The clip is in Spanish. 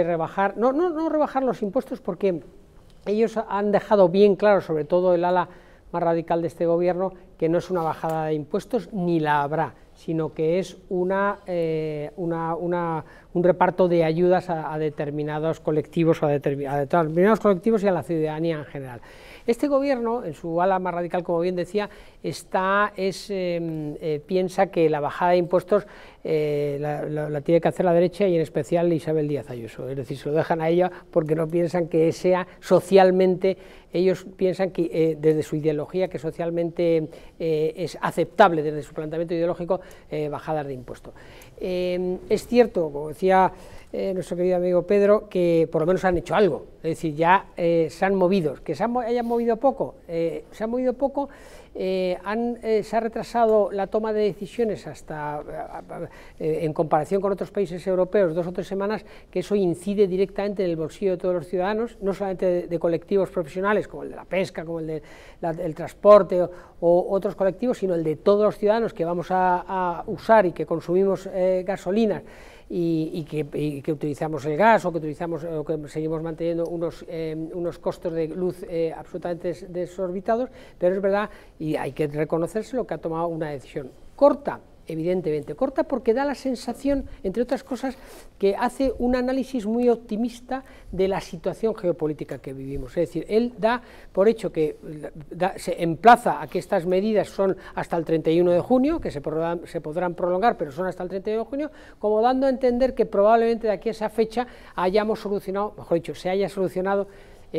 rebajar, no, no, no rebajar los impuestos porque ellos han dejado bien claro, sobre todo el ala más radical de este gobierno, que no es una bajada de impuestos ni la habrá, sino que es eh, una, una, un reparto de ayudas a, determinados colectivos o a, determinados colectivos y a la ciudadanía en general. Este gobierno, en su ala más radical, como bien decía, está, es, em, eh, piensa que la bajada de impuestos eh, la, tiene que hacer la derecha y en especial Isabel Díaz Ayuso. Es decir, se lo dejan a ella porque no piensan que sea socialmente, ellos piensan que desde su ideología que socialmente es aceptable desde su planteamiento ideológico eh, bajadas de impuestos. Eh, es cierto, como decía eh, nuestro querido amigo Pedro, que por lo menos han hecho algo, es decir, ya eh, se han movido, que se hayan movido poco, eh, se han movido poco, se ha retrasado la toma de decisiones hasta, en comparación con otros países europeos, dos o tres semanas, que eso incide directamente en el bolsillo de todos los ciudadanos, no solamente de, colectivos profesionales como el de la pesca, como el del transporte o, otros colectivos, sino el de todos los ciudadanos que vamos a, usar y que consumimos gasolina y, que, y, utilizamos el gas o que, utilizamos, o que seguimos manteniendo unos, eh, unos costos de luz eh, absolutamente desorbitados, pero es verdad y hay que reconocérselo que ha tomado una decisión corta evidentemente corta porque da la sensación, entre otras cosas, que hace un análisis muy optimista de la situación geopolítica que vivimos. Es decir, él da por hecho que se emplaza a que estas medidas son hasta el 31 de junio, que se podrán prolongar, pero son hasta el 31 de junio, como dando a entender que probablemente de aquí a esa fecha hayamos solucionado, mejor dicho, se haya solucionado